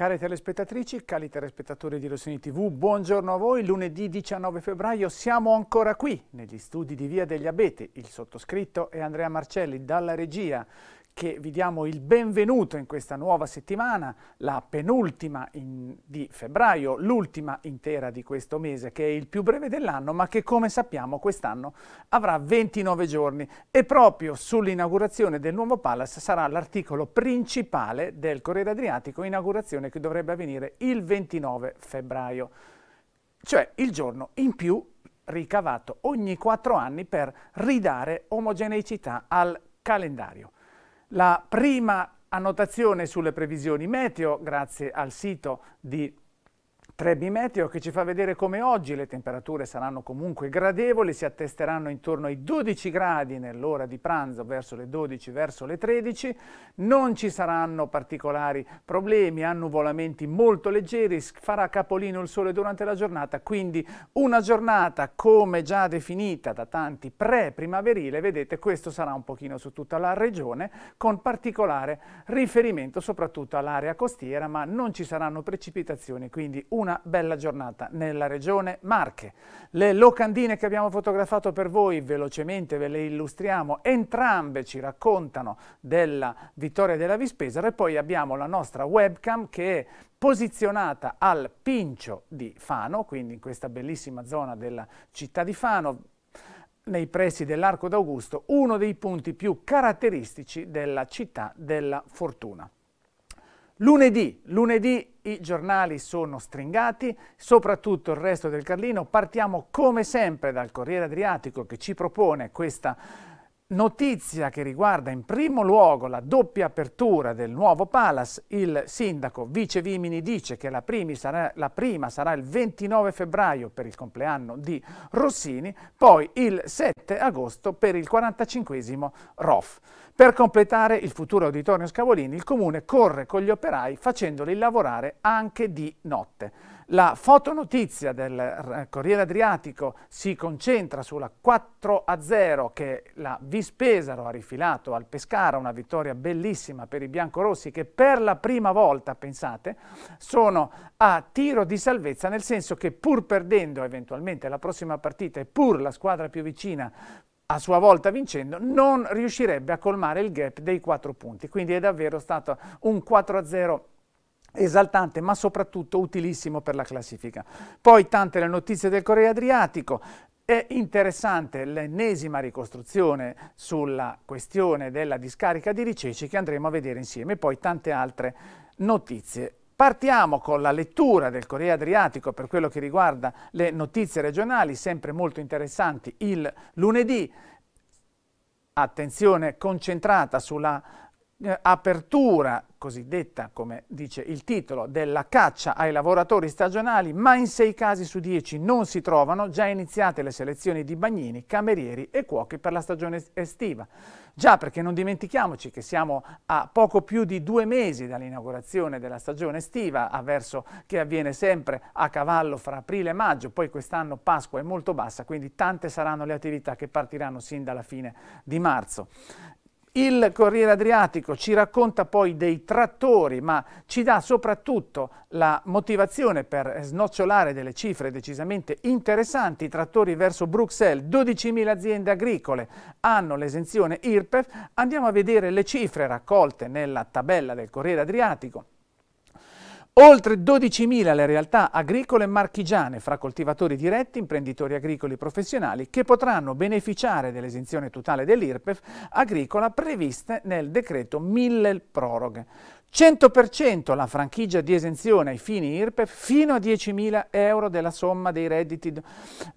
Cari telespettatrici, cari telespettatori di Rossini TV, buongiorno a voi. Lunedì 19 febbraio siamo ancora qui negli studi di Via degli Abete. Il sottoscritto è Andrea Marcelli dalla regia che vi diamo il benvenuto in questa nuova settimana, la penultima in, di febbraio, l'ultima intera di questo mese, che è il più breve dell'anno, ma che come sappiamo quest'anno avrà 29 giorni e proprio sull'inaugurazione del nuovo Palace sarà l'articolo principale del Corriere Adriatico, inaugurazione che dovrebbe avvenire il 29 febbraio, cioè il giorno in più ricavato ogni quattro anni per ridare omogeneità al calendario. La prima annotazione sulle previsioni meteo, grazie al sito di Trebi Meteo che ci fa vedere come oggi le temperature saranno comunque gradevoli, si attesteranno intorno ai 12 gradi nell'ora di pranzo verso le 12, verso le 13, non ci saranno particolari problemi, annuvolamenti molto leggeri, farà capolino il sole durante la giornata, quindi una giornata come già definita da tanti pre-primaverile, vedete questo sarà un pochino su tutta la regione con particolare riferimento soprattutto all'area costiera, ma non ci saranno precipitazioni, quindi una una bella giornata nella regione Marche. Le locandine che abbiamo fotografato per voi, velocemente ve le illustriamo, entrambe ci raccontano della vittoria della Vispesaro e poi abbiamo la nostra webcam che è posizionata al Pincio di Fano, quindi in questa bellissima zona della città di Fano, nei pressi dell'Arco d'Augusto, uno dei punti più caratteristici della città della fortuna. Lunedì, lunedì i giornali sono stringati, soprattutto il resto del Carlino. Partiamo come sempre dal Corriere Adriatico che ci propone questa notizia che riguarda in primo luogo la doppia apertura del nuovo Palace. Il sindaco Vice Vimini dice che la, sarà, la prima sarà il 29 febbraio per il compleanno di Rossini, poi il 7 agosto per il 45 ROF. Per completare il futuro auditorio Scavolini, il comune corre con gli operai facendoli lavorare anche di notte. La fotonotizia del Corriere Adriatico si concentra sulla 4 a 0 che la Vispesaro ha rifilato al Pescara, una vittoria bellissima per i biancorossi che per la prima volta, pensate, sono a tiro di salvezza, nel senso che pur perdendo eventualmente la prossima partita e pur la squadra più vicina a sua volta vincendo, non riuscirebbe a colmare il gap dei 4 punti. Quindi è davvero stato un 4-0 esaltante ma soprattutto utilissimo per la classifica. Poi tante le notizie del Corriere Adriatico, è interessante l'ennesima ricostruzione sulla questione della discarica di Riceci che andremo a vedere insieme, poi tante altre notizie Partiamo con la lettura del Corriere Adriatico per quello che riguarda le notizie regionali, sempre molto interessanti il lunedì. Attenzione concentrata sulla apertura cosiddetta, come dice il titolo, della caccia ai lavoratori stagionali, ma in sei casi su dieci non si trovano, già iniziate le selezioni di bagnini, camerieri e cuochi per la stagione estiva. Già perché non dimentichiamoci che siamo a poco più di due mesi dall'inaugurazione della stagione estiva, avverso che avviene sempre a cavallo fra aprile e maggio, poi quest'anno Pasqua è molto bassa, quindi tante saranno le attività che partiranno sin dalla fine di marzo. Il Corriere Adriatico ci racconta poi dei trattori, ma ci dà soprattutto la motivazione per snocciolare delle cifre decisamente interessanti. I trattori verso Bruxelles, 12.000 aziende agricole hanno l'esenzione IRPEF. Andiamo a vedere le cifre raccolte nella tabella del Corriere Adriatico. Oltre 12.000 le realtà agricole marchigiane fra coltivatori diretti, imprenditori agricoli professionali che potranno beneficiare dell'esenzione totale dell'IRPEF agricola previste nel decreto 1000 proroghe. 100% la franchigia di esenzione ai fini IRPEF fino a 10.000 euro della somma dei redditi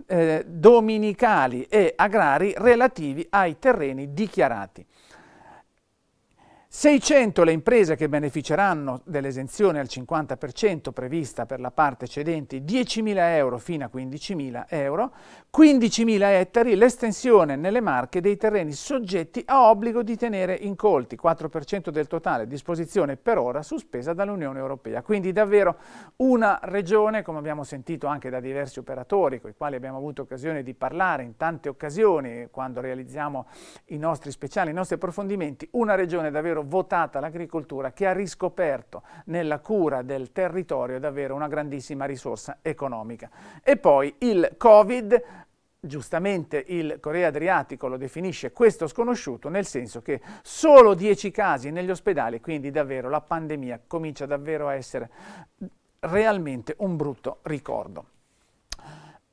eh, dominicali e agrari relativi ai terreni dichiarati. 600 le imprese che beneficeranno dell'esenzione al 50% prevista per la parte cedente 10.000 euro fino a 15.000 euro, 15.000 ettari l'estensione nelle marche dei terreni soggetti a obbligo di tenere incolti, 4% del totale, disposizione per ora sospesa dall'Unione Europea. Quindi davvero una regione, come abbiamo sentito anche da diversi operatori con i quali abbiamo avuto occasione di parlare in tante occasioni quando realizziamo i nostri speciali, i nostri approfondimenti, una regione davvero votata l'agricoltura che ha riscoperto nella cura del territorio davvero una grandissima risorsa economica. E poi il Covid giustamente il Corea Adriatico lo definisce questo sconosciuto nel senso che solo 10 casi negli ospedali, quindi davvero la pandemia comincia davvero a essere realmente un brutto ricordo.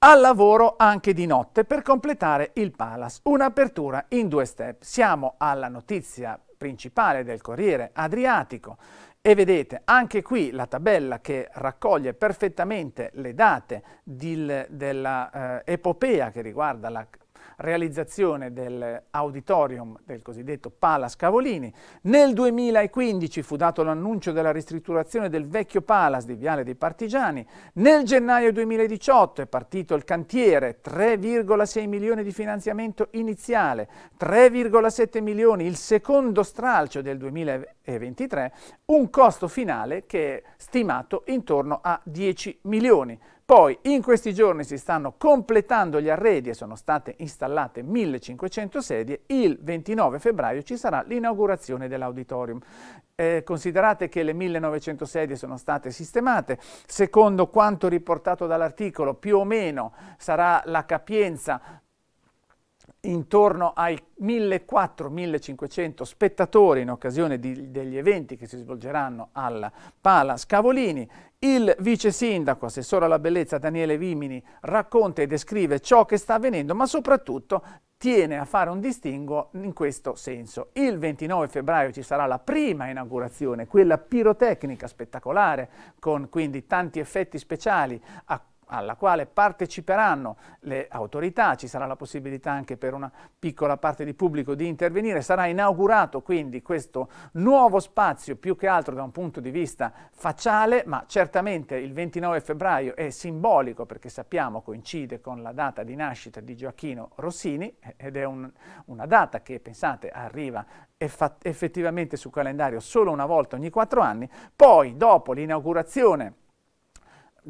Al lavoro anche di notte per completare il Palace, un'apertura in due step. Siamo alla notizia principale del Corriere Adriatico e vedete anche qui la tabella che raccoglie perfettamente le date dell'epopea eh, che riguarda la realizzazione dell'auditorium del cosiddetto Palace Cavolini. Nel 2015 fu dato l'annuncio della ristrutturazione del vecchio Palace di Viale dei Partigiani. Nel gennaio 2018 è partito il cantiere, 3,6 milioni di finanziamento iniziale, 3,7 milioni il secondo stralcio del 2023, un costo finale che è stimato intorno a 10 milioni. Poi in questi giorni si stanno completando gli arredi e sono state installate 1500 sedie. Il 29 febbraio ci sarà l'inaugurazione dell'auditorium. Eh, considerate che le 1900 sedie sono state sistemate. Secondo quanto riportato dall'articolo, più o meno sarà la capienza intorno ai 1.400-1.500 spettatori in occasione di, degli eventi che si svolgeranno al Pala Scavolini il vice sindaco, assessore alla bellezza Daniele Vimini, racconta e descrive ciò che sta avvenendo, ma soprattutto tiene a fare un distinguo in questo senso. Il 29 febbraio ci sarà la prima inaugurazione, quella pirotecnica spettacolare, con quindi tanti effetti speciali a alla quale parteciperanno le autorità, ci sarà la possibilità anche per una piccola parte di pubblico di intervenire, sarà inaugurato quindi questo nuovo spazio più che altro da un punto di vista facciale, ma certamente il 29 febbraio è simbolico perché sappiamo coincide con la data di nascita di Gioacchino Rossini ed è un, una data che pensate arriva effettivamente sul calendario solo una volta ogni quattro anni, poi dopo l'inaugurazione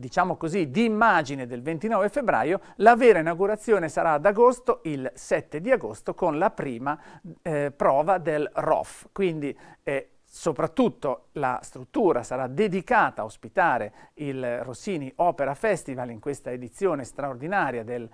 diciamo così, di immagine del 29 febbraio, la vera inaugurazione sarà ad agosto, il 7 di agosto, con la prima eh, prova del ROF, quindi eh, Soprattutto la struttura sarà dedicata a ospitare il Rossini Opera Festival in questa edizione straordinaria del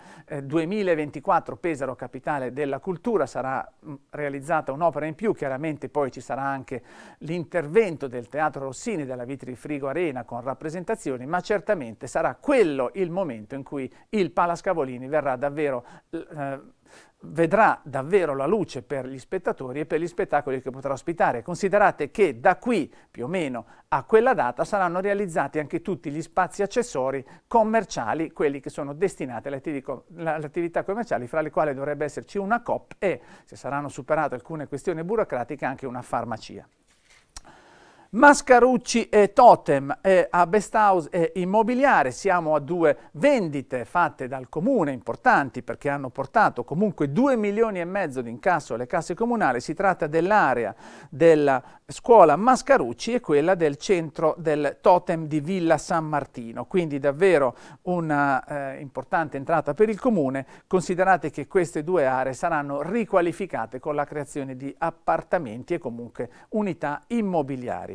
2024 eh, Pesaro Capitale della Cultura. Sarà mm, realizzata un'opera in più, chiaramente poi ci sarà anche l'intervento del Teatro Rossini della Vitri Frigo Arena con rappresentazioni, ma certamente sarà quello il momento in cui il Palascavolini verrà davvero... Eh, vedrà davvero la luce per gli spettatori e per gli spettacoli che potrà ospitare. Considerate che da qui più o meno a quella data saranno realizzati anche tutti gli spazi accessori commerciali, quelli che sono destinati alle attività commerciali, fra le quali dovrebbe esserci una COP e, se saranno superate alcune questioni burocratiche, anche una farmacia. Mascarucci e Totem eh, a Best House eh, Immobiliare, siamo a due vendite fatte dal comune, importanti perché hanno portato comunque 2 milioni e mezzo di incasso alle casse comunali, si tratta dell'area della scuola Mascarucci e quella del centro del Totem di Villa San Martino, quindi davvero una eh, importante entrata per il comune, considerate che queste due aree saranno riqualificate con la creazione di appartamenti e comunque unità immobiliari.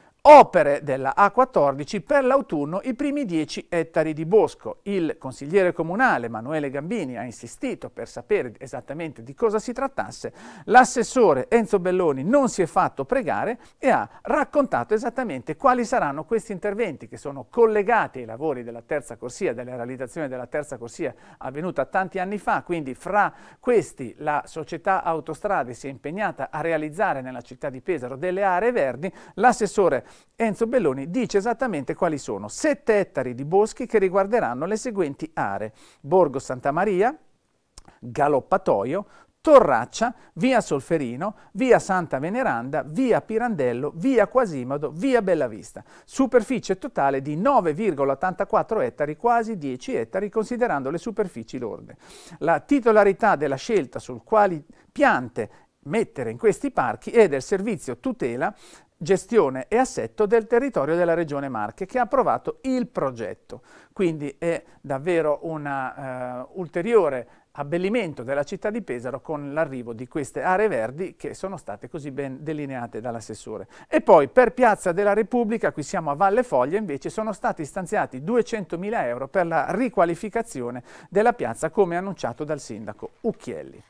opere della A14 per l'autunno i primi 10 ettari di bosco. Il consigliere comunale Emanuele Gambini ha insistito per sapere esattamente di cosa si trattasse, l'assessore Enzo Belloni non si è fatto pregare e ha raccontato esattamente quali saranno questi interventi che sono collegati ai lavori della terza corsia, della realizzazione della terza corsia avvenuta tanti anni fa, quindi fra questi la società autostrade si è impegnata a realizzare nella città di Pesaro delle aree verdi, l'assessore Enzo Belloni dice esattamente quali sono 7 ettari di boschi che riguarderanno le seguenti aree. Borgo Santa Maria, Galoppatoio, Torraccia, via Solferino, via Santa Veneranda, via Pirandello, via Quasimodo, via Bellavista. Superficie totale di 9,84 ettari, quasi 10 ettari, considerando le superfici lorde. La titolarità della scelta su quali piante mettere in questi parchi è del servizio tutela gestione e assetto del territorio della Regione Marche che ha approvato il progetto. Quindi è davvero un eh, ulteriore abbellimento della città di Pesaro con l'arrivo di queste aree verdi che sono state così ben delineate dall'assessore. E poi per Piazza della Repubblica, qui siamo a Valle Foglia, invece sono stati stanziati 200.000 euro per la riqualificazione della piazza come annunciato dal sindaco Ucchielli.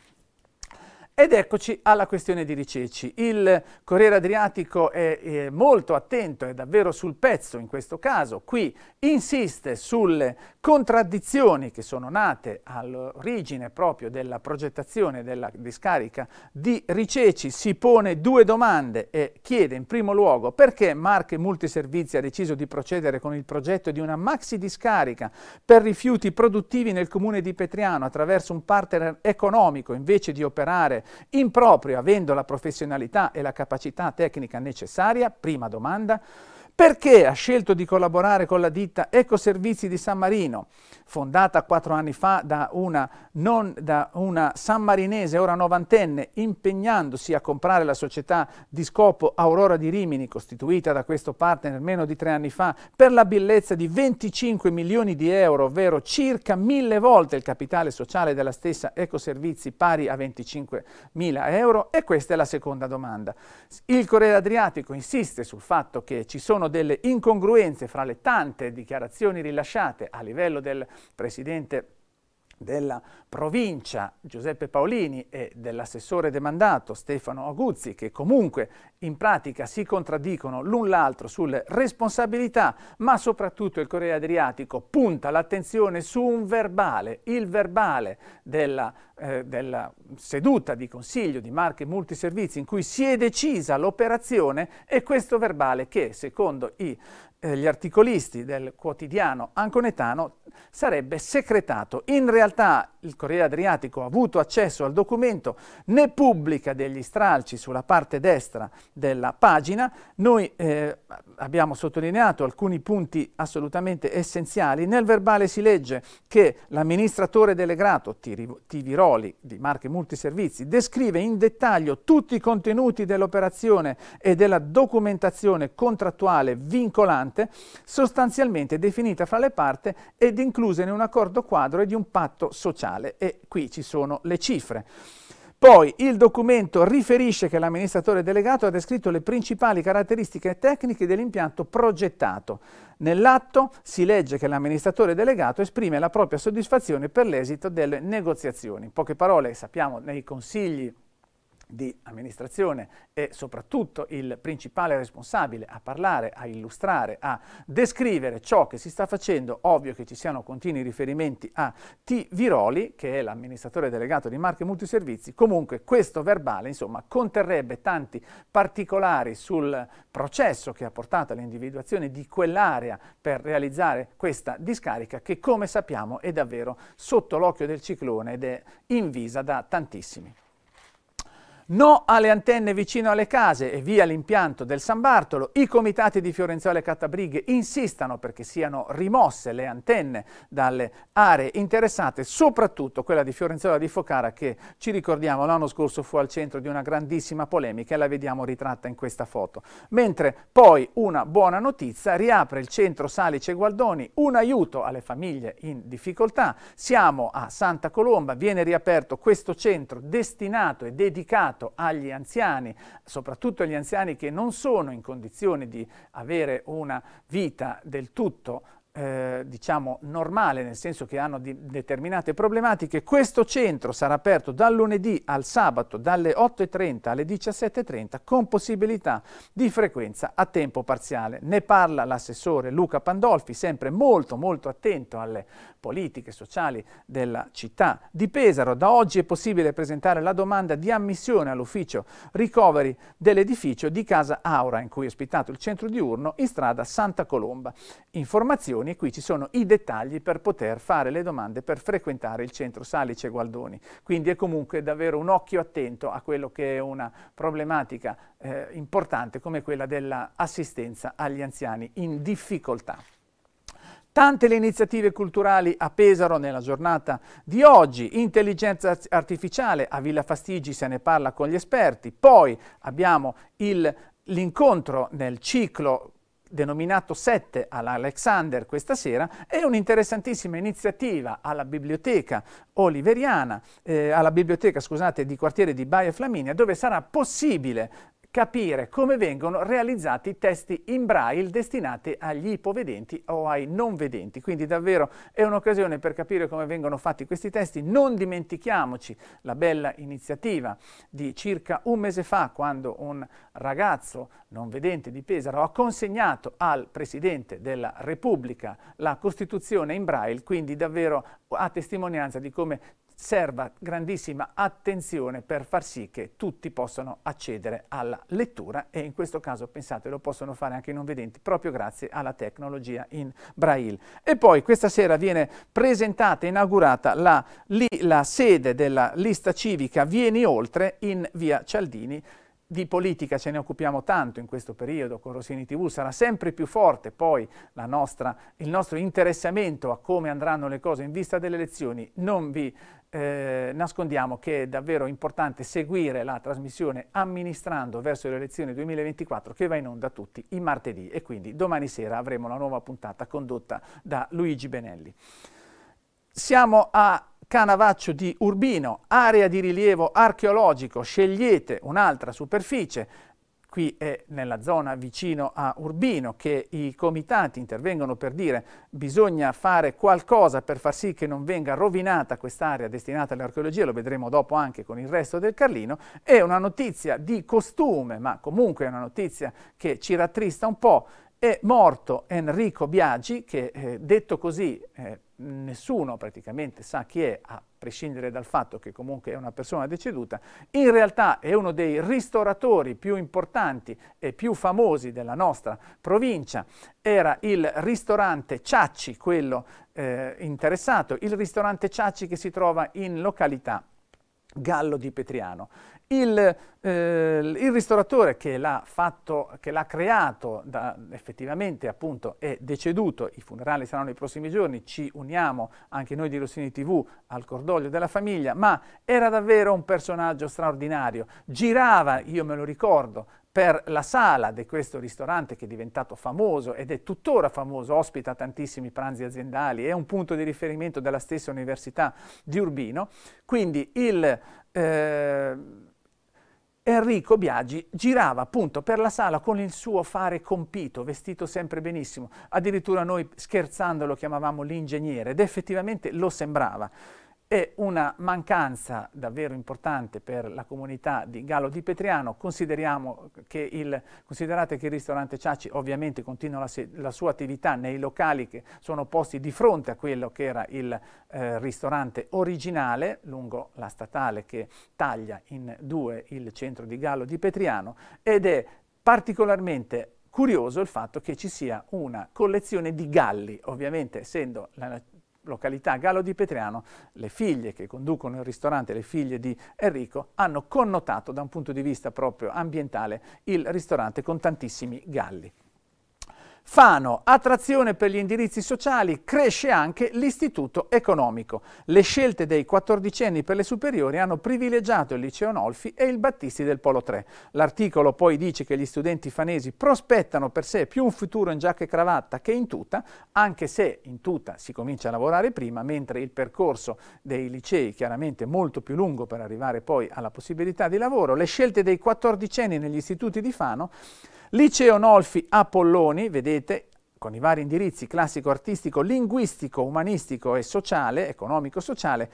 Ed eccoci alla questione di Riceci. Il Corriere Adriatico è, è, molto attento, è davvero sul pezzo in questo caso. Qui insiste sulle contraddizioni che sono nate all'origine proprio della progettazione della discarica di Riceci. Si pone due domande e chiede in primo luogo perché Marche Multiservizi ha deciso di procedere con il progetto di una maxi discarica per rifiuti produttivi nel comune di Petriano attraverso un partner economico invece di operare in proprio avendo la professionalità e la capacità tecnica necessaria, prima domanda, perché ha scelto di collaborare con la ditta Ecoservizi di San Marino, fondata quattro anni fa da una, non, da una sammarinese, ora novantenne, impegnandosi a comprare la società di scopo Aurora di Rimini, costituita da questo partner meno di tre anni fa, per la bellezza di 25 milioni di euro, ovvero circa mille volte il capitale sociale della stessa Ecoservizi, pari a 25 mila euro? E questa è la seconda domanda. Il Corriere Adriatico insiste sul fatto che ci sono delle incongruenze fra le tante dichiarazioni rilasciate a livello del Presidente della provincia Giuseppe Paolini e dell'assessore demandato Stefano Aguzzi, che comunque in pratica si contraddicono l'un l'altro sulle responsabilità, ma soprattutto il Corriere Adriatico punta l'attenzione su un verbale, il verbale della, eh, della seduta di consiglio di marche multiservizi in cui si è decisa l'operazione e questo verbale che secondo i eh, gli articolisti del quotidiano anconetano sarebbe secretato. In realtà il Corriere Adriatico ha avuto accesso al documento, ne pubblica degli stralci sulla parte destra della pagina. Noi eh, abbiamo sottolineato alcuni punti assolutamente essenziali. Nel verbale si legge che l'amministratore delegato Tiviroli di Marche Multiservizi descrive in dettaglio tutti i contenuti dell'operazione e della documentazione contrattuale vincolante importante, sostanzialmente definita fra le parti ed inclusa in un accordo quadro e di un patto sociale. E qui ci sono le cifre. Poi il documento riferisce che l'amministratore delegato ha descritto le principali caratteristiche tecniche dell'impianto progettato. Nell'atto si legge che l'amministratore delegato esprime la propria soddisfazione per l'esito delle negoziazioni. In poche parole, sappiamo nei consigli di amministrazione e soprattutto il principale responsabile a parlare, a illustrare, a descrivere ciò che si sta facendo, ovvio che ci siano continui riferimenti a T. Viroli, che è l'amministratore delegato di Marche Multiservizi, comunque questo verbale insomma, conterrebbe tanti particolari sul processo che ha portato all'individuazione di quell'area per realizzare questa discarica che come sappiamo è davvero sotto l'occhio del ciclone ed è invisa da tantissimi. No alle antenne vicino alle case e via l'impianto del San Bartolo. I comitati di Fiorenzuola e Cattabrighe insistano perché siano rimosse le antenne dalle aree interessate, soprattutto quella di Fiorenzuola di Focara che ci ricordiamo l'anno scorso fu al centro di una grandissima polemica e la vediamo ritratta in questa foto. Mentre poi una buona notizia riapre il centro Salice Gualdoni, un aiuto alle famiglie in difficoltà. Siamo a Santa Colomba, viene riaperto questo centro destinato e dedicato destinato agli anziani, soprattutto agli anziani che non sono in condizione di avere una vita del tutto eh, diciamo normale, nel senso che hanno determinate problematiche, questo centro sarà aperto dal lunedì al sabato dalle 8.30 alle 17.30 con possibilità di frequenza a tempo parziale. Ne parla l'assessore Luca Pandolfi, sempre molto molto attento alle politiche sociali della città di Pesaro. Da oggi è possibile presentare la domanda di ammissione all'ufficio ricoveri dell'edificio di Casa Aura in cui è ospitato il centro diurno in strada Santa Colomba. Informazioni Gualdoni e qui ci sono i dettagli per poter fare le domande per frequentare il centro Salice Gualdoni. Quindi è comunque davvero un occhio attento a quello che è una problematica eh, importante come quella dell'assistenza agli anziani in difficoltà. Tante le iniziative culturali a Pesaro nella giornata di oggi, intelligenza artificiale, a Villa Fastigi se ne parla con gli esperti, poi abbiamo l'incontro nel ciclo denominato 7 all'Alexander questa sera, è un'interessantissima iniziativa alla biblioteca oliveriana, eh, alla biblioteca scusate, di quartiere di Baia Flaminia, dove sarà possibile capire come vengono realizzati i testi in braille destinati agli ipovedenti o ai non vedenti. Quindi davvero è un'occasione per capire come vengono fatti questi testi. Non dimentichiamoci la bella iniziativa di circa un mese fa quando un ragazzo non vedente di Pesaro ha consegnato al Presidente della Repubblica la Costituzione in braille, quindi davvero a testimonianza di come serva grandissima attenzione per far sì che tutti possano accedere alla lettura e in questo caso pensate lo possono fare anche i non vedenti proprio grazie alla tecnologia in braille. E poi questa sera viene presentata e inaugurata la, la sede della lista civica Vieni Oltre in via Cialdini di politica ce ne occupiamo tanto in questo periodo con Rossini TV, sarà sempre più forte poi nostra, il nostro interessamento a come andranno le cose in vista delle elezioni. Non vi eh, nascondiamo che è davvero importante seguire la trasmissione amministrando verso le elezioni 2024 che va in onda tutti i martedì e quindi domani sera avremo la nuova puntata condotta da Luigi Benelli. Siamo a Canavaccio di Urbino, area di rilievo archeologico, scegliete un'altra superficie, qui è nella zona vicino a Urbino che i comitati intervengono per dire bisogna fare qualcosa per far sì che non venga rovinata quest'area destinata all'archeologia, lo vedremo dopo anche con il resto del Carlino, è una notizia di costume, ma comunque è una notizia che ci rattrista un po', è morto Enrico Biagi, che eh, detto così eh, nessuno praticamente sa chi è, a prescindere dal fatto che comunque è una persona deceduta, in realtà è uno dei ristoratori più importanti e più famosi della nostra provincia. Era il ristorante Ciacci, quello eh, interessato, il ristorante Ciacci che si trova in località Gallo di Petriano. Il, eh, il ristoratore che l'ha, fatto, che l'ha creato da, effettivamente appunto è deceduto, i funerali saranno nei prossimi giorni, ci uniamo anche noi di Rossini TV al cordoglio della famiglia, ma era davvero un personaggio straordinario, girava, io me lo ricordo, per la sala di questo ristorante che è diventato famoso ed è tuttora famoso, ospita tantissimi pranzi aziendali, è un punto di riferimento della stessa Università di Urbino. Quindi il, eh, Enrico Biagi girava appunto per la sala con il suo fare compito, vestito sempre benissimo, addirittura noi scherzando lo chiamavamo l'ingegnere ed effettivamente lo sembrava è una mancanza davvero importante per la comunità di Gallo di Petriano. Che il, considerate che il ristorante Ciaci ovviamente continua la, se, la, sua attività nei locali che sono posti di fronte a quello che era il eh, ristorante originale lungo la statale che taglia in due il centro di Gallo di Petriano ed è particolarmente curioso il fatto che ci sia una collezione di galli, ovviamente essendo la località Gallo di Petriano, le figlie che conducono il ristorante, le figlie di Enrico, hanno connotato da un punto di vista proprio ambientale il ristorante con tantissimi galli. Fano, attrazione per gli indirizzi sociali, cresce anche l'istituto economico. Le scelte dei quattordicenni per le superiori hanno privilegiato il liceo Nolfi e il Battisti del Polo 3. L'articolo poi dice che gli studenti fanesi prospettano per sé più un futuro in giacca e cravatta che in tuta, anche se in tuta si comincia a lavorare prima, mentre il percorso dei licei chiaramente molto più lungo per arrivare poi alla possibilità di lavoro. Le scelte dei quattordicenni negli istituti di Fano Liceo Nolfi Apolloni, vedete, con i vari indirizzi classico, artistico, linguistico, umanistico e sociale, economico-sociale,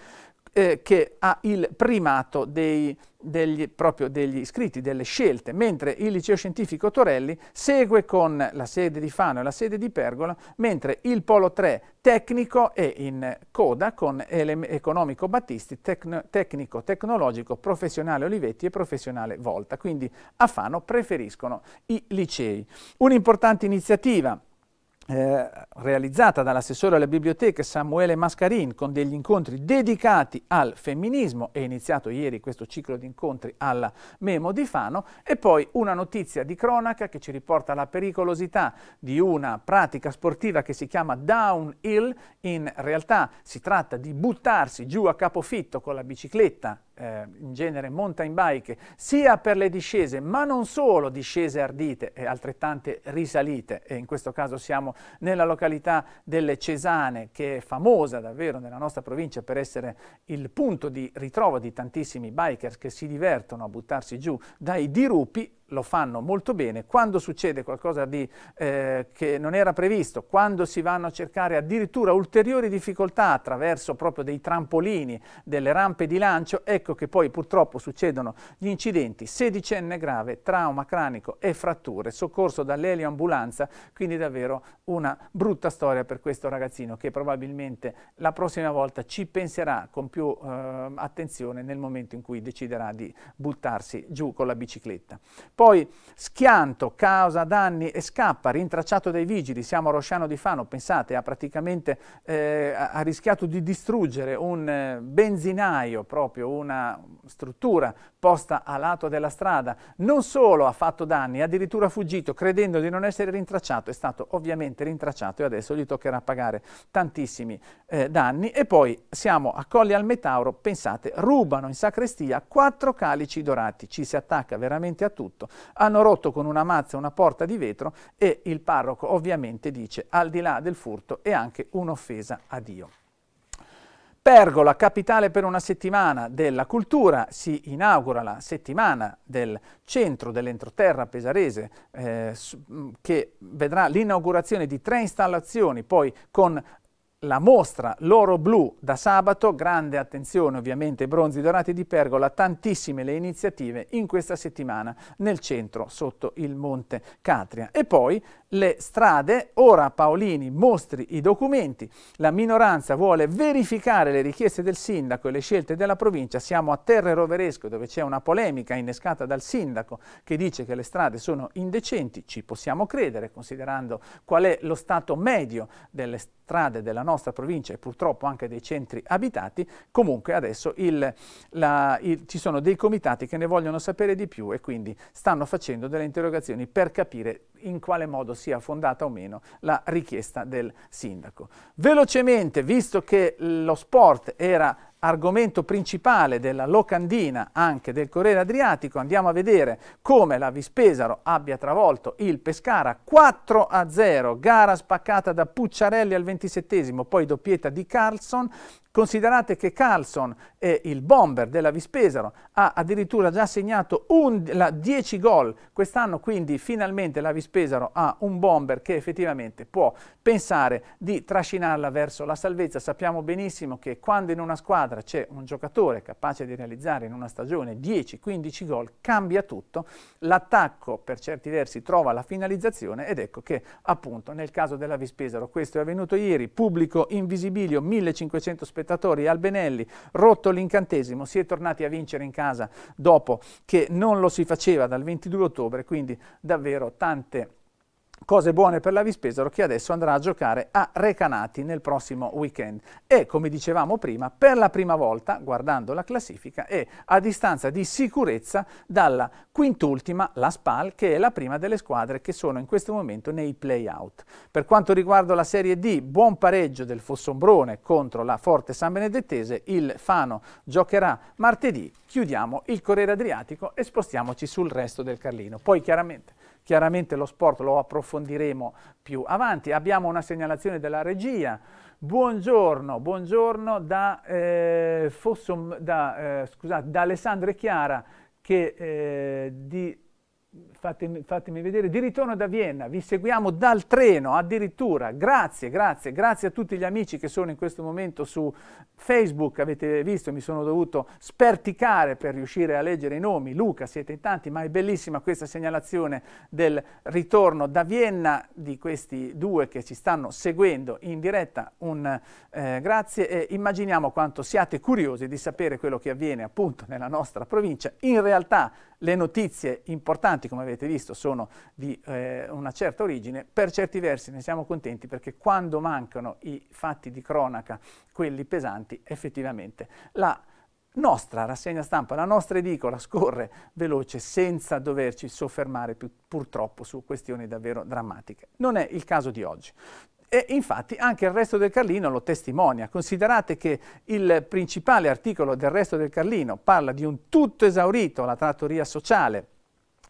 eh, che ha il primato dei, degli, proprio degli iscritti, delle scelte, mentre il liceo scientifico Torelli segue con la sede di Fano e la sede di Pergola, mentre il Polo 3 tecnico è in coda con economico Battisti, tecno, tecnico tecnologico, professionale Olivetti e professionale Volta. Quindi a Fano preferiscono i licei. Un'importante iniziativa eh, realizzata dall'assessore alle biblioteche Samuele Mascarin con degli incontri dedicati al femminismo, è iniziato ieri questo ciclo di incontri alla Memo di Fano, e poi una notizia di cronaca che ci riporta la pericolosità di una pratica sportiva che si chiama downhill, in realtà si tratta di buttarsi giù a capofitto con la bicicletta eh, in genere mountain bike, sia per le discese, ma non solo discese ardite e altrettante risalite, e in questo caso siamo nella località delle Cesane, che è famosa davvero nella nostra provincia per essere il punto di ritrovo di tantissimi bikers che si divertono a buttarsi giù dai dirupi lo fanno molto bene, quando succede qualcosa di, eh, che non era previsto, quando si vanno a cercare addirittura ulteriori difficoltà attraverso proprio dei trampolini, delle rampe di lancio, ecco che poi purtroppo succedono gli incidenti, sedicenne grave, trauma cranico e fratture, soccorso dall'elioambulanza, quindi davvero una brutta storia per questo ragazzino che probabilmente la prossima volta ci penserà con più eh, attenzione nel momento in cui deciderà di buttarsi giù con la bicicletta. Poi schianto, causa danni e scappa, rintracciato dai vigili, siamo a Rosciano di Fano, pensate, ha praticamente eh, ha rischiato di distruggere un eh, benzinaio, proprio una struttura posta a lato della strada. Non solo ha fatto danni, addirittura fuggito, credendo di non essere rintracciato, è stato ovviamente rintracciato e adesso gli toccherà pagare tantissimi eh, danni. E poi siamo a Colli al Metauro, pensate, rubano in sacrestia quattro calici dorati, ci si attacca veramente a tutto hanno rotto con una mazza una porta di vetro e il parroco ovviamente dice al di là del furto è anche un'offesa a Dio. Pergola, capitale per una settimana della cultura, si inaugura la settimana del centro dell'entroterra pesarese eh, che vedrà l'inaugurazione di tre installazioni, poi con la mostra L'oro blu da sabato, grande attenzione ovviamente ai bronzi dorati di Pergola, tantissime le iniziative in questa settimana nel centro sotto il Monte Catria. E poi le strade, ora Paolini mostri i documenti, la minoranza vuole verificare le richieste del sindaco e le scelte della provincia, siamo a Terre Roveresco dove c'è una polemica innescata dal sindaco che dice che le strade sono indecenti, ci possiamo credere considerando qual è lo stato medio delle strade strade della nostra provincia e purtroppo anche dei centri abitati, comunque adesso il, la, il, ci sono dei comitati che ne vogliono sapere di più e quindi stanno facendo delle interrogazioni per capire in quale modo sia fondata o meno la richiesta del sindaco. Velocemente, visto che lo sport era argomento principale della locandina anche del Corriere Adriatico, andiamo a vedere come la Vispesaro abbia travolto il Pescara 4 a 0, gara spaccata da Pucciarelli al 27 esimo poi doppietta di Carlson, Considerate che Carlson, eh, il bomber della Vispesaro, ha addirittura già segnato 10 gol quest'anno, quindi finalmente la Vispesaro ha un bomber che effettivamente può pensare di trascinarla verso la salvezza. Sappiamo benissimo che quando in una squadra c'è un giocatore capace di realizzare in una stagione 10-15 gol, cambia tutto, l'attacco per certi versi trova la finalizzazione ed ecco che appunto nel caso della Vispesaro questo è avvenuto ieri, pubblico invisibilio 1500 spettatori spettatori, Albenelli, rotto l'incantesimo, si è tornati a vincere in casa dopo che non lo si faceva dal 22 ottobre, quindi davvero tante Cose buone per la Vispesaro che adesso andrà a giocare a Recanati nel prossimo weekend. E come dicevamo prima, per la prima volta, guardando la classifica, è a distanza di sicurezza dalla quintultima, la Spal, che è la prima delle squadre che sono in questo momento nei play-out. Per quanto riguarda la Serie D, buon pareggio del Fossombrone contro la Forte San Benedettese, il Fano giocherà martedì, chiudiamo il Corriere Adriatico e spostiamoci sul resto del Carlino. Poi chiaramente Chiaramente lo sport lo approfondiremo più avanti. Abbiamo una segnalazione della regia. Buongiorno, buongiorno da, eh, Fossum, da, eh, scusate, da Alessandra e Chiara che eh, di Fatemi, fatemi, vedere, di ritorno da Vienna, vi seguiamo dal treno addirittura, grazie, grazie, grazie a tutti gli amici che sono in questo momento su Facebook, avete visto, mi sono dovuto sperticare per riuscire a leggere i nomi, Luca, siete in tanti, ma è bellissima questa segnalazione del ritorno da Vienna di questi due che ci stanno seguendo in diretta, un eh, grazie e immaginiamo quanto siate curiosi di sapere quello che avviene appunto nella nostra provincia, in realtà le notizie importanti, come avete visto, sono di eh, una certa origine. Per certi versi ne siamo contenti perché quando mancano i fatti di cronaca, quelli pesanti, effettivamente la nostra rassegna stampa, la nostra edicola scorre veloce senza doverci soffermare più, purtroppo su questioni davvero drammatiche. Non è il caso di oggi. E infatti anche il resto del Carlino lo testimonia. Considerate che il principale articolo del resto del Carlino parla di un tutto esaurito la trattoria sociale,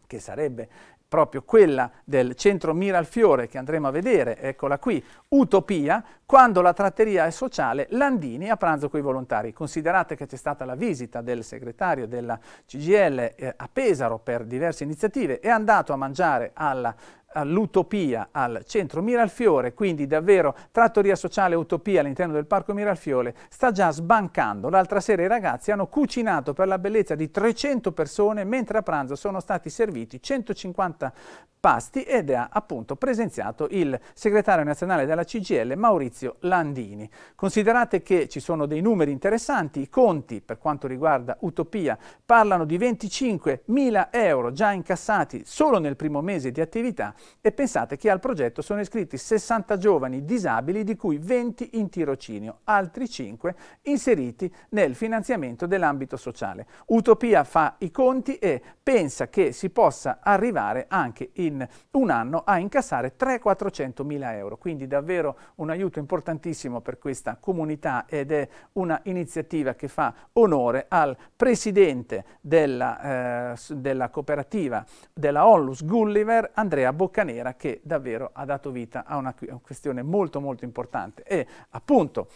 che sarebbe proprio quella del centro Miralfiore che andremo a vedere, eccola qui, Utopia, quando la tratteria è sociale, Landini a pranzo coi volontari. Considerate che c'è stata la visita del segretario della CGL eh, a Pesaro per diverse iniziative, è andato a mangiare alla all'Utopia al centro Miralfiore, quindi davvero trattoria sociale Utopia all'interno del parco Miralfiore, sta già sbancando. L'altra sera i ragazzi hanno cucinato per la bellezza di 300 persone, mentre a pranzo sono stati serviti 150 Pasti ed ha appunto presenziato il segretario nazionale della CGL Maurizio Landini. Considerate che ci sono dei numeri interessanti, i conti per quanto riguarda Utopia parlano di 25 mila euro già incassati solo nel primo mese di attività e pensate che al progetto sono iscritti 60 giovani disabili di cui 20 in tirocinio, altri 5 inseriti nel finanziamento dell'ambito sociale. Utopia fa i conti e pensa che si possa arrivare anche il in un anno a incassare 300-400 mila euro. Quindi davvero un aiuto importantissimo per questa comunità ed è una iniziativa che fa onore al presidente della, eh, della cooperativa della Onlus Gulliver, Andrea Boccanera, che davvero ha dato vita a una questione molto molto importante. E appunto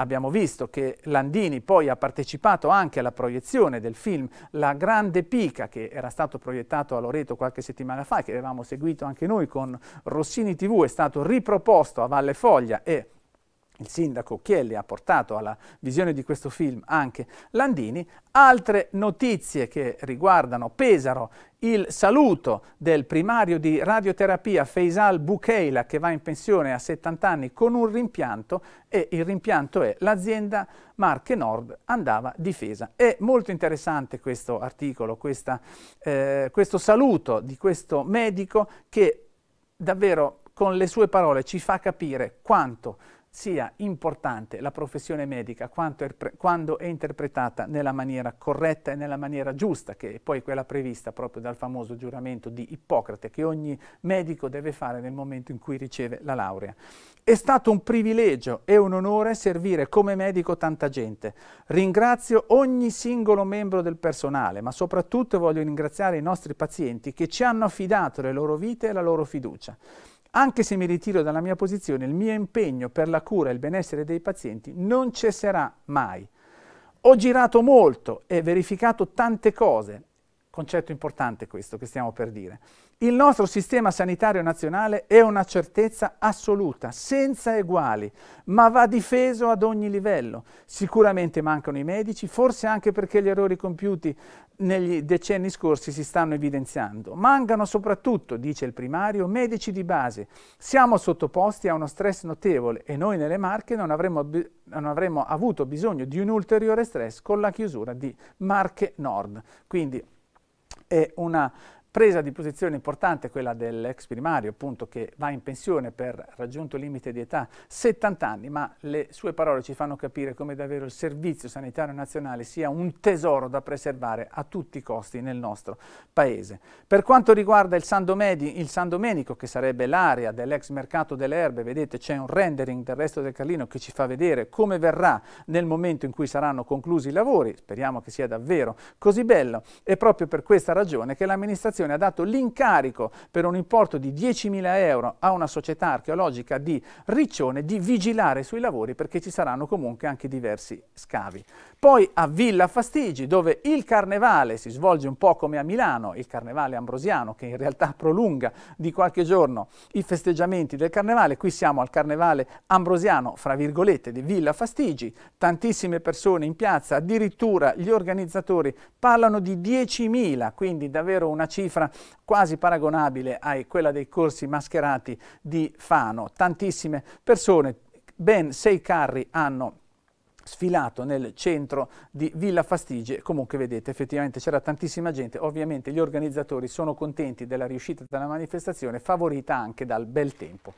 Abbiamo visto che Landini poi ha partecipato anche alla proiezione del film La Grande Pica, che era stato proiettato a Loreto qualche settimana fa, che avevamo seguito anche noi con Rossini TV, è stato riproposto a Valle Foglia e il sindaco Chielli ha portato alla visione di questo film anche Landini. Altre notizie che riguardano Pesaro, il saluto del primario di radioterapia Faisal Bukeila che va in pensione a 70 anni con un rimpianto e il rimpianto è l'azienda Marche Nord andava difesa. È molto interessante questo articolo, questa, eh, questo saluto di questo medico che davvero con le sue parole ci fa capire quanto sia importante la professione medica quando è interpretata nella maniera corretta e nella maniera giusta, che è poi quella prevista proprio dal famoso giuramento di Ippocrate, che ogni medico deve fare nel momento in cui riceve la laurea. È stato un privilegio e un onore servire come medico tanta gente. Ringrazio ogni singolo membro del personale, ma soprattutto voglio ringraziare i nostri pazienti che ci hanno affidato le loro vite e la loro fiducia. Anche se mi ritiro dalla mia posizione, il mio impegno per la cura e il benessere dei pazienti non cesserà mai. Ho girato molto e verificato tante cose, concetto importante questo che stiamo per dire. Il nostro sistema sanitario nazionale è una certezza assoluta, senza eguali, ma va difeso ad ogni livello. Sicuramente mancano i medici, forse anche perché gli errori compiuti negli decenni scorsi si stanno evidenziando. Mancano soprattutto, dice il primario, medici di base. Siamo sottoposti a uno stress notevole e noi nelle Marche non avremmo, non avremmo avuto bisogno di un ulteriore stress con la chiusura di Marche Nord. Quindi è una Presa di posizione importante quella dell'ex primario, appunto, che va in pensione per raggiunto limite di età 70 anni, ma le sue parole ci fanno capire come davvero il Servizio Sanitario Nazionale sia un tesoro da preservare a tutti i costi nel nostro Paese. Per quanto riguarda il San, Domedi, il San Domenico, che sarebbe l'area dell'ex mercato delle erbe, vedete c'è un rendering del resto del Carlino che ci fa vedere come verrà nel momento in cui saranno conclusi i lavori, speriamo che sia davvero così bello, è proprio per questa ragione che l'amministrazione amministrazione ha dato l'incarico per un importo di 10.000 euro a una società archeologica di Riccione di vigilare sui lavori perché ci saranno comunque anche diversi scavi poi a Villa Fastigi dove il carnevale si svolge un po' come a Milano, il carnevale ambrosiano che in realtà prolunga di qualche giorno i festeggiamenti del carnevale, qui siamo al carnevale ambrosiano fra virgolette di Villa Fastigi, tantissime persone in piazza, addirittura gli organizzatori parlano di 10.000, quindi davvero una cifra quasi paragonabile a quella dei corsi mascherati di Fano, tantissime persone, ben sei carri hanno sfilato nel centro di Villa Fastigie. Comunque vedete, effettivamente c'era tantissima gente. Ovviamente gli organizzatori sono contenti della riuscita della manifestazione, favorita anche dal bel tempo.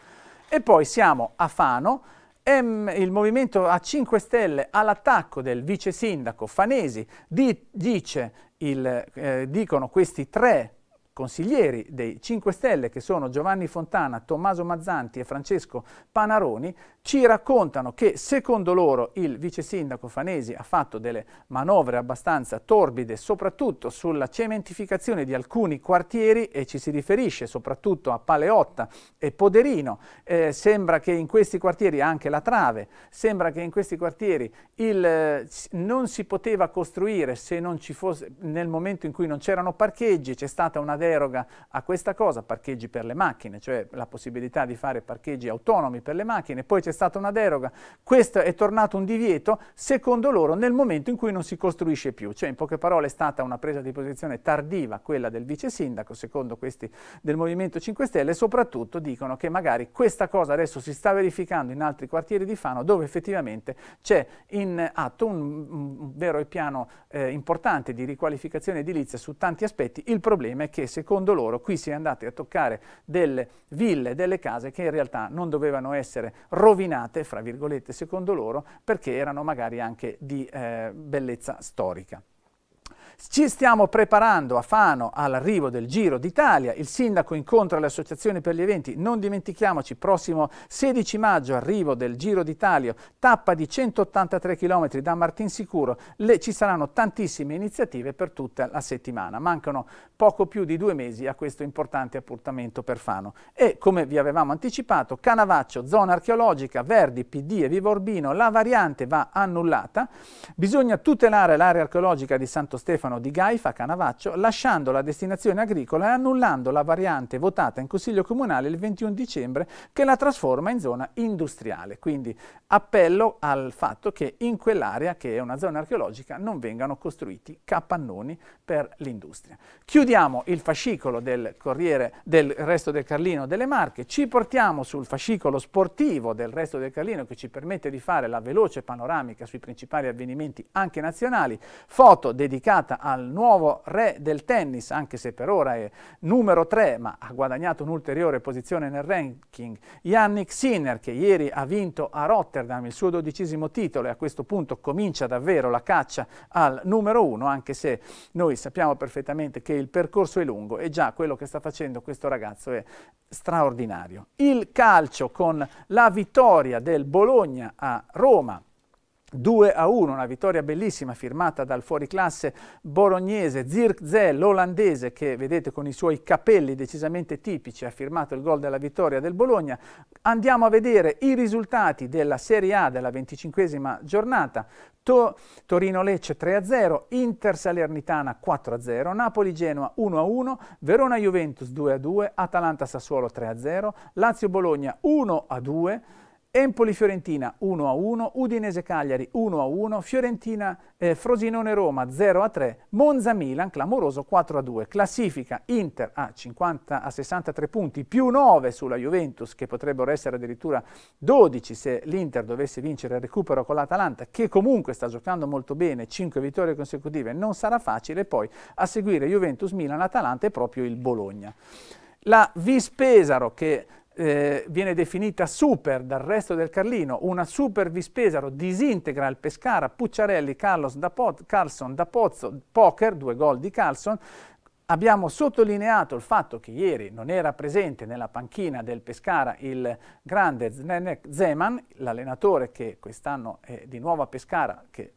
E poi siamo a Fano. Ehm, il Movimento a 5 Stelle all'attacco del vice sindaco Fanesi di, dice il, eh, dicono questi tre consiglieri dei 5 Stelle che sono Giovanni Fontana, Tommaso Mazzanti e Francesco Panaroni ci raccontano che secondo loro il vice sindaco Fanesi ha fatto delle manovre abbastanza torbide soprattutto sulla cementificazione di alcuni quartieri e ci si riferisce soprattutto a Paleotta e Poderino. Eh, sembra che in questi quartieri anche la Trave, sembra che in questi quartieri il, eh, non si poteva costruire se non ci fosse nel momento in cui non c'erano parcheggi, c'è stata una deroga a questa cosa, parcheggi per le macchine, cioè la possibilità di fare parcheggi autonomi per le macchine, poi c'è è stata una deroga, questo è tornato un divieto, secondo loro nel momento in cui non si costruisce più, cioè in poche parole è stata una presa di posizione tardiva quella del vice sindaco, secondo questi del Movimento 5 Stelle, e soprattutto dicono che magari questa cosa adesso si sta verificando in altri quartieri di Fano dove effettivamente c'è in atto un, un vero e piano eh, importante di riqualificazione edilizia su tanti aspetti, il problema è che secondo loro qui si è andati a toccare delle ville, delle case che in realtà non dovevano essere rovinate rovinate, fra virgolette, secondo loro, perché erano magari anche di eh, bellezza storica. Ci stiamo preparando a Fano all'arrivo del Giro d'Italia, il sindaco incontra le associazioni per gli eventi, non dimentichiamoci, prossimo 16 maggio arrivo del Giro d'Italia, tappa di 183 km da Martinsicuro, le, ci saranno tantissime iniziative per tutta la settimana, mancano poco più di due mesi a questo importante appuntamento per Fano. E come vi avevamo anticipato, Canavaccio, zona archeologica, Verdi, PD e Vivorbino, la variante va annullata, bisogna tutelare l'area archeologica di Santo Stefano Romano di Gaifa Canavaccio, lasciando la destinazione agricola e annullando la variante votata in Consiglio Comunale il 21 dicembre che la trasforma in zona industriale. Quindi appello al fatto che in quell'area, che è una zona archeologica, non vengano costruiti capannoni per l'industria. Chiudiamo il fascicolo del Corriere del Resto del Carlino delle Marche, ci portiamo sul fascicolo sportivo del Resto del Carlino che ci permette di fare la veloce panoramica sui principali avvenimenti anche nazionali, foto dedicata al nuovo re del tennis, anche se per ora è numero 3, ma ha guadagnato un'ulteriore posizione nel ranking, Yannick Sinner, che ieri ha vinto a Rotterdam il suo dodicesimo titolo e a questo punto comincia davvero la caccia al numero 1, anche se noi sappiamo perfettamente che il percorso è lungo e già quello che sta facendo questo ragazzo è straordinario. Il calcio con la vittoria del Bologna a Roma 2 a 1, una vittoria bellissima firmata dal fuoriclasse bolognese Zirkzee, l'olandese che vedete con i suoi capelli decisamente tipici ha firmato il gol della vittoria del Bologna. Andiamo a vedere i risultati della Serie A della venticinquesima giornata. To Torino-Lecce 3-0, Inter-Salernitana 4-0, Napoli-Genoa 1-1, Verona-Juventus 2-2, Atalanta-Sassuolo 3-0, Lazio-Bologna 1-2, Empoli-Fiorentina 1-1, Udinese-Cagliari 1-1, Fiorentina-Frosinone-Roma eh, 0-3, Monza-Milan clamoroso 4-2, classifica Inter a, 50, a 63 punti più 9 sulla Juventus che potrebbero essere addirittura 12 se l'Inter dovesse vincere il recupero con l'Atalanta che comunque sta giocando molto bene, 5 vittorie consecutive, non sarà facile poi a seguire Juventus-Milan-Atalanta e proprio il Bologna. La Vis Pesaro che eh, viene definita super dal resto del Carlino, una super Vispesaro disintegra il Pescara, Pucciarelli, da Pot, Carlson da Pozzo, Poker, due gol di Carlson, Abbiamo sottolineato il fatto che ieri non era presente nella panchina del Pescara il grande Zenek Zeman, l'allenatore che quest'anno è di nuovo a Pescara, che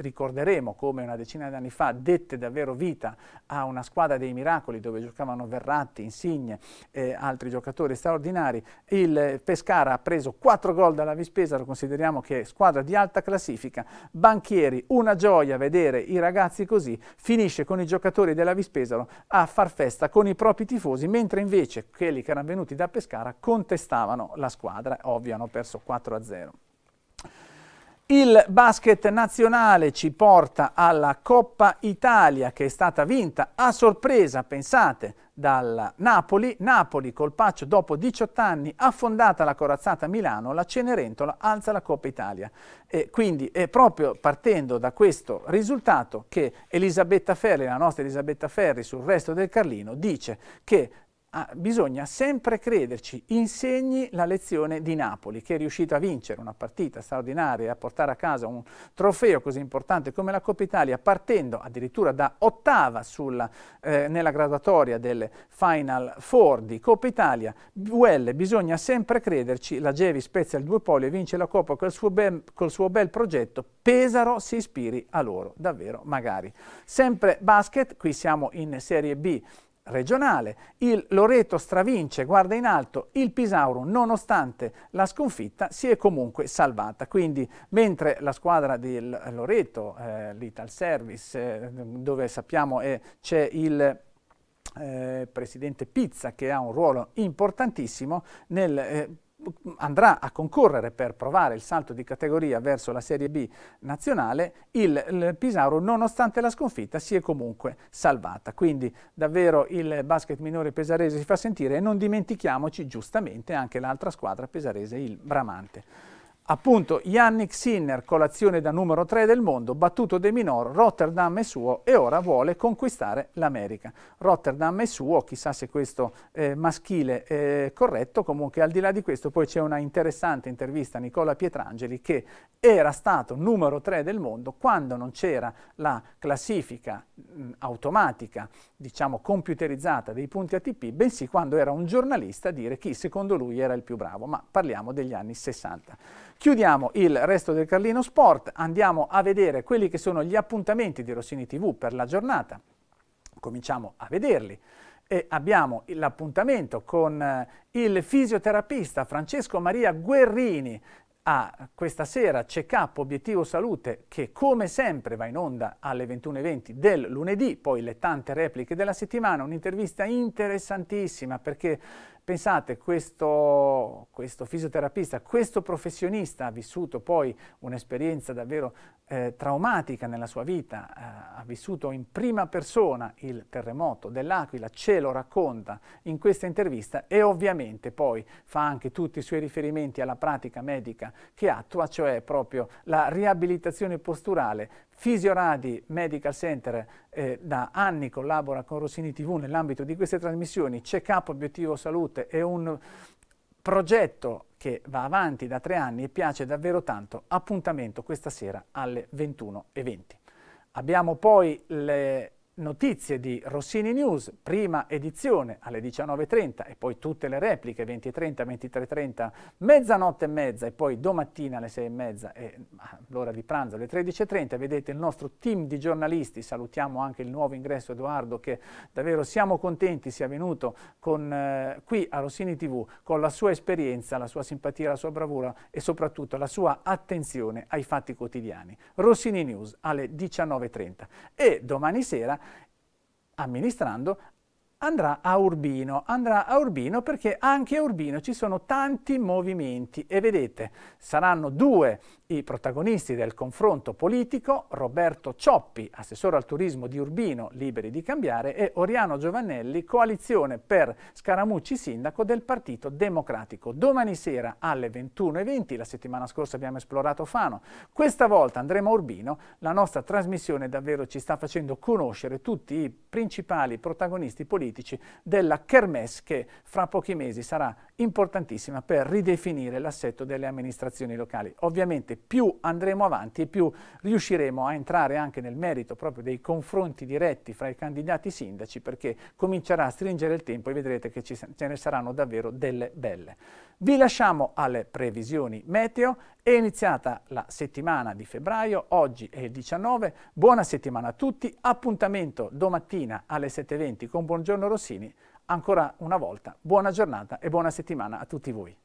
ricorderemo come una decina di anni fa dette davvero vita a una squadra dei miracoli dove giocavano Verratti, Insigne e altri giocatori straordinari. Il Pescara ha preso 4 gol dalla Vispesa, lo consideriamo che è squadra di alta classifica. Banchieri, una gioia vedere i ragazzi così, finisce con i giocatori della Vispesaro a far festa con i propri tifosi, mentre invece quelli che erano venuti da Pescara contestavano la squadra, ovvio hanno perso 4 0. Il basket nazionale ci porta alla Coppa Italia che è stata vinta a sorpresa, pensate, dal Napoli. Napoli col Paccio dopo 18 anni, affondata la corazzata Milano, la Cenerentola alza la Coppa Italia. E quindi è proprio partendo da questo risultato che Elisabetta Ferri, la nostra Elisabetta Ferri sul resto del Carlino, dice che Ah, bisogna sempre crederci, insegni la lezione di Napoli che è riuscito a vincere una partita straordinaria e a portare a casa un trofeo così importante come la Coppa Italia partendo addirittura da ottava sulla, eh, nella graduatoria del Final Four di Coppa Italia Well, bisogna sempre crederci, la Gevi spezza il due poli e vince la Coppa col suo, bel, col suo bel progetto Pesaro si ispiri a loro, davvero magari sempre basket, qui siamo in Serie B regionale. Il Loreto stravince, guarda in alto, il Pisauro nonostante la sconfitta si è comunque salvata. Quindi mentre la squadra del Loreto, eh, l'Ital Service, eh, dove sappiamo eh, c'è il eh, presidente Pizza che ha un ruolo importantissimo nel eh, andrà a concorrere per provare il salto di categoria verso la Serie B nazionale, il, il Pisaro nonostante la sconfitta si è comunque salvata. Quindi davvero il basket minore pesarese si fa sentire e non dimentichiamoci giustamente anche l'altra squadra pesarese, il Bramante. Appunto, Yannick Sinner, colazione da numero 3 del mondo, battuto De Minor, Rotterdam è suo e ora vuole conquistare l'America. Rotterdam è suo, chissà se questo eh, maschile è corretto, comunque al di là di questo poi c'è una interessante intervista a Nicola Pietrangeli che era stato numero 3 del mondo quando non c'era la classifica mh, automatica, diciamo computerizzata dei punti ATP, bensì quando era un giornalista a dire chi secondo lui era il più bravo, ma parliamo degli anni 60. Chiudiamo il resto del Carlino Sport, andiamo a vedere quelli che sono gli appuntamenti di Rossini TV per la giornata. Cominciamo a vederli. E abbiamo l'appuntamento con eh, il fisioterapista Francesco Maria Guerrini a questa sera check-up Obiettivo Salute che come sempre va in onda alle 21.20 del lunedì, poi le tante repliche della settimana, un'intervista interessantissima perché Pensate, questo, questo fisioterapista, questo professionista ha vissuto poi un'esperienza davvero eh, traumatica nella sua vita, eh, ha vissuto in prima persona il terremoto dell'Aquila, ce lo racconta in questa intervista e ovviamente poi fa anche tutti i suoi riferimenti alla pratica medica che attua, cioè proprio la riabilitazione posturale Fisioradi Medical Center eh, da anni collabora con Rossini TV nell'ambito di queste trasmissioni. Check Up Obiettivo Salute è un progetto che va avanti da tre anni e piace davvero tanto. Appuntamento questa sera alle 21.20. Abbiamo poi le Notizie di Rossini News, prima edizione alle 19.30 e poi tutte le repliche 20.30, 23.30, mezzanotte e mezza e poi domattina alle 6.30 e, e l'ora di pranzo alle 13.30. Vedete il nostro team di giornalisti, salutiamo anche il nuovo ingresso Edoardo che davvero siamo contenti sia venuto con, eh, qui a Rossini TV con la sua esperienza, la sua simpatia, la sua bravura e soprattutto la sua attenzione ai fatti quotidiani. Rossini News alle 19.30 e domani sera amministrando andrà a Urbino, andrà a Urbino perché anche a Urbino ci sono tanti movimenti e vedete saranno due i protagonisti del confronto politico, Roberto Cioppi, assessore al turismo di Urbino, liberi di cambiare, e Oriano Giovannelli, coalizione per Scaramucci sindaco del Partito Democratico. Domani sera alle 21.20, la settimana scorsa abbiamo esplorato Fano, questa volta andremo a Urbino, la nostra trasmissione davvero ci sta facendo conoscere tutti i principali protagonisti politici politici della Kermesse che fra pochi mesi sarà importantissima per ridefinire l'assetto delle amministrazioni locali. Ovviamente più andremo avanti e più riusciremo a entrare anche nel merito proprio dei confronti diretti fra i candidati sindaci perché comincerà a stringere il tempo e vedrete che ce ne saranno davvero delle belle. Vi lasciamo alle previsioni meteo, è iniziata la settimana di febbraio, oggi è il 19, buona settimana a tutti, appuntamento domattina alle 7.20 con Buongiorno Rossini, ancora una volta buona giornata e buona settimana a tutti voi.